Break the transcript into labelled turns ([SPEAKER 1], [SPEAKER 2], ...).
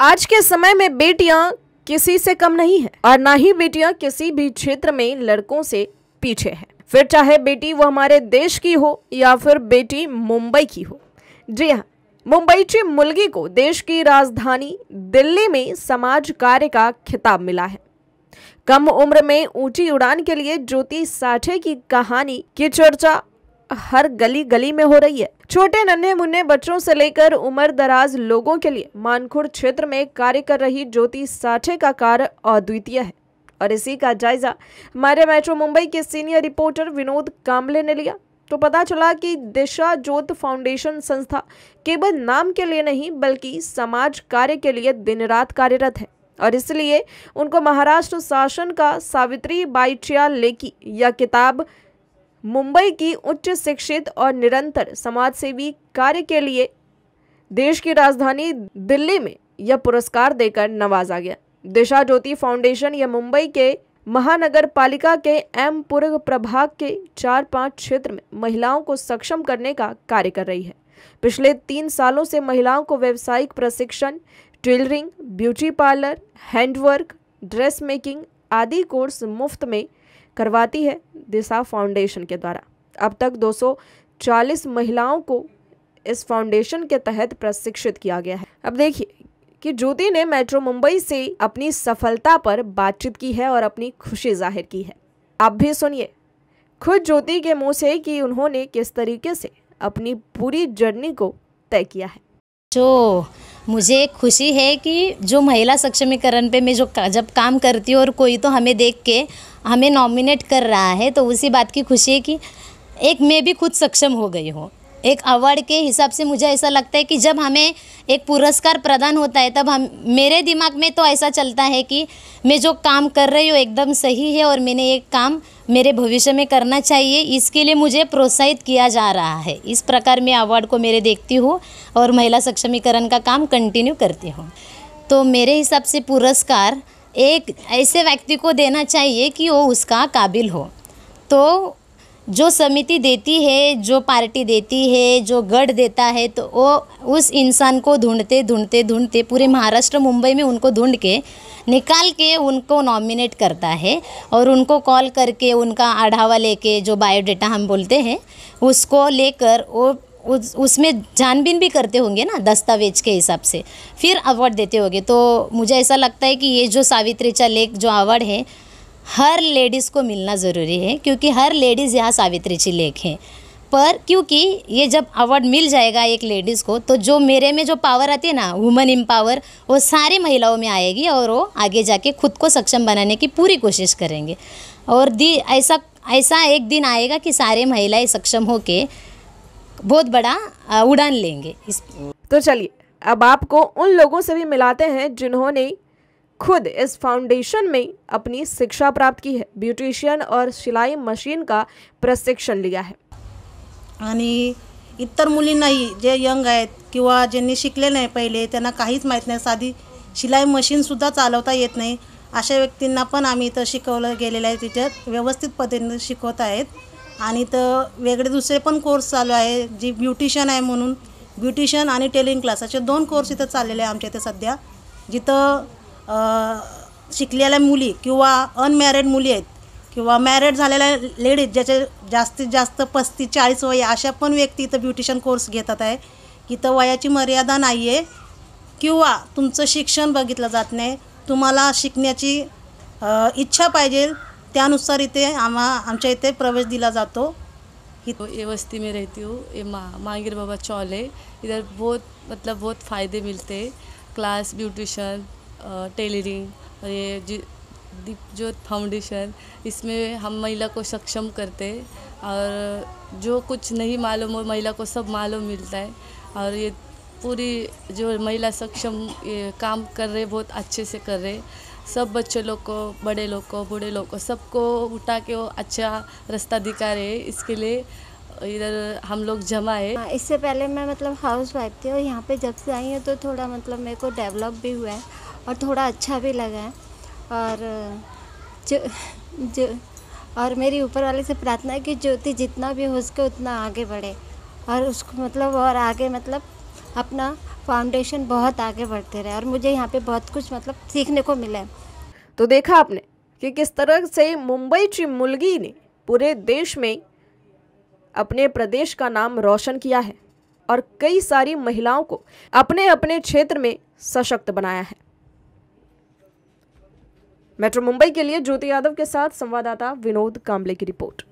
[SPEAKER 1] आज के समय में बेटियां किसी से कम नहीं है और ना ही बेटियां किसी भी क्षेत्र में लड़कों से पीछे हैं फिर चाहे बेटी वो हमारे देश की हो या फिर बेटी मुंबई की हो जी हाँ मुंबई मुंबईची मुलगी को देश की राजधानी दिल्ली में समाज कार्य का खिताब मिला है कम उम्र में ऊंची उड़ान के लिए ज्योति साठे की कहानी की चर्चा हर गली गली में हो रही है छोटे नन्हे मुन्ने बच्चों से लेकर उम्र दराज लोगों के लिए मानखुड़ क्षेत्र में कार्य कर रही ज्योति साठे का कार्य अद्वितीय है और इसी का जायजा हमारे मेट्रो मुंबई के सीनियर रिपोर्टर विनोद कामले ने लिया तो पता चला कि दिशा ज्योत फाउंडेशन संस्था केवल नाम के लिए नहीं बल्कि समाज कार्य के लिए दिन रात कार्यरत है और इसलिए उनको महाराष्ट्र शासन का सावित्री बाई चिया लेकी या किताब मुंबई की उच्च शिक्षित और निरंतर समाज सेवी कार्य के लिए देश की राजधानी दिल्ली में यह पुरस्कार देकर नवाजा गया दिशा ज्योति फाउंडेशन यह मुंबई के महानगर पालिका के एम पुर प्रभाग के चार पांच क्षेत्र में महिलाओं को सक्षम करने का कार्य कर रही है पिछले तीन सालों से महिलाओं को व्यावसायिक प्रशिक्षण tailoring beauty parlour handwork dress making आदि कोर्स मुफ्त में करवाती है दिशा फाउंडेशन के द्वारा अब तक 240 महिलाओं को इस फाउंडेशन के तहत प्रशिक्षित किया गया है अब देखिए कि ज्योति ने मेट्रो मुंबई से अपनी सफलता पर बातचीत की है और अपनी खुशी जाहिर की है आप भी सुनिए खुद ज्योति के मुंह से कि उन्होंने किस तरीके से अपनी पूरी जर्नी को तय किया है
[SPEAKER 2] जो मुझे खुशी है कि जो महिला सक्षमीकरण पे मैं जो का, जब काम करती हूँ और कोई तो हमें देख के हमें नॉमिनेट कर रहा है तो उसी बात की खुशी है कि एक मैं भी खुद सक्षम हो गई हूँ एक अवार्ड के हिसाब से मुझे ऐसा लगता है कि जब हमें एक पुरस्कार प्रदान होता है तब हम मेरे दिमाग में तो ऐसा चलता है कि मैं जो काम कर रही हूँ एकदम सही है और मैंने ये काम मेरे भविष्य में करना चाहिए इसके लिए मुझे प्रोत्साहित किया जा रहा है इस प्रकार मैं अवार्ड को मेरे देखती हूँ और महिला सक्षमीकरण का काम कंटिन्यू करती हूँ तो मेरे हिसाब से पुरस्कार एक ऐसे व्यक्ति को देना चाहिए कि वो उसका काबिल हो तो जो समिति देती है जो पार्टी देती है जो गढ़ देता है तो वो उस इंसान को ढूंढते ढूंढते ढूंढते पूरे महाराष्ट्र मुंबई में उनको ढूंढ के निकाल के उनको नॉमिनेट करता है और उनको कॉल करके उनका आढ़ावा लेके जो बायोडाटा हम बोलते हैं उसको लेकर वो उस उसमें जानबीन भी करते होंगे ना दस्तावेज के हिसाब से फिर अवार्ड देते होंगे तो मुझे ऐसा लगता है कि ये जो सावित्रीचा लेख जो अवार्ड है हर लेडीज़ को मिलना ज़रूरी है क्योंकि हर लेडीज़ यहाँ सावित्री जी लेख है पर क्योंकि ये जब अवार्ड मिल जाएगा एक लेडीज़ को तो जो मेरे में जो पावर आती है ना वुमेन एम्पावर वो सारी महिलाओं में आएगी और वो आगे जाके खुद को सक्षम बनाने की पूरी कोशिश करेंगे और दी ऐसा ऐसा एक दिन आएगा कि सारे महिलाएं सक्षम हो के
[SPEAKER 1] बहुत बड़ा उड़ान लेंगे इस तो चलिए अब आपको उन लोगों से भी मिलाते हैं जिन्होंने खुद इस फाउंडेशन में अपनी शिक्षा प्राप्त की है ब्यूटिशियन और शिलाई मशीन का प्रशिक्षण लिया है आणि
[SPEAKER 3] इतर मुलींनाही जे यंग आहेत किंवा ज्यांनी शिकले नाही पहिले त्यांना काहीच माहीत नाही साधी शिलाई मशीनसुद्धा चालवता येत नाही अशा व्यक्तींना पण आम्ही इथं शिकवलं गेलेलं आहे तिच्यात व्यवस्थित पद्धतीने शिकवत आहेत आणि तर वेगळे दुसरे पण कोर्स चालू आहे जी ब्युटिशियन आहे म्हणून ब्युटिशियन आणि टेलिंग क्लास असे दोन कोर्स इथं चाललेले आहे आमच्या इथे सध्या जिथं शिकलेल्या मुली किंवा अनमॅरिड मुली आहेत किंवा मॅरिड झालेल्या लेडीज ज्याच्या जास्तीत जास्त पस्तीस चाळीस वय अशा पण व्यक्ती इथं ब्युटिशन कोर्स घेतात आहे इथं वयाची मर्यादा नाही आहे किंवा तुमचं शिक्षण बघितलं जात नाही तुम्हाला शिकण्याची इच्छा पाहिजे त्यानुसार इथे आम्हा आमच्या इथे प्रवेश दिला जातो
[SPEAKER 4] ये हो, वस्ती में रहती हूँ ए मा मागीर बाबा चॉले आहे इधर बहुत मतलब बहुत फ़ायदे मिळते क्लास ब्युटिशन टेलरिंग ये जो फाउंडेशन इसमें हम महिला को सक्षम करते और जो कुछ नहीं मालूम हो महिला को सब मालूम मिलता है और ये पूरी जो महिला सक्षम ये काम कर रहे बहुत अच्छे से कर रहे सब बच्चे लोग को बड़े लोग को बूढ़े लोग को सबको उठा के वो अच्छा रास्ता दिखा रहे इसके लिए इधर हम लोग जमा है हाँ, इससे पहले मैं मतलब हाउस वाइफ थी और यहाँ पे जब से आई हूँ तो थोड़ा मतलब मेरे को डेवलप भी
[SPEAKER 2] हुआ है और थोड़ा अच्छा भी लगा और जो जो और मेरी ऊपर वाले से प्रार्थना है कि ज्योति जितना भी हो सके उतना आगे बढ़े और उसको मतलब और आगे मतलब अपना फाउंडेशन बहुत आगे बढ़ते रहे और मुझे
[SPEAKER 1] यहाँ पे बहुत कुछ मतलब सीखने को मिला है तो देखा आपने कि किस तरह से मुंबई की मुलगी ने पूरे देश में अपने प्रदेश का नाम रोशन किया है और कई सारी महिलाओं को अपने अपने क्षेत्र में सशक्त बनाया है मेट्रो मुंबई के लिए ज्योति यादव के साथ संवाददाता विनोद कांबले की रिपोर्ट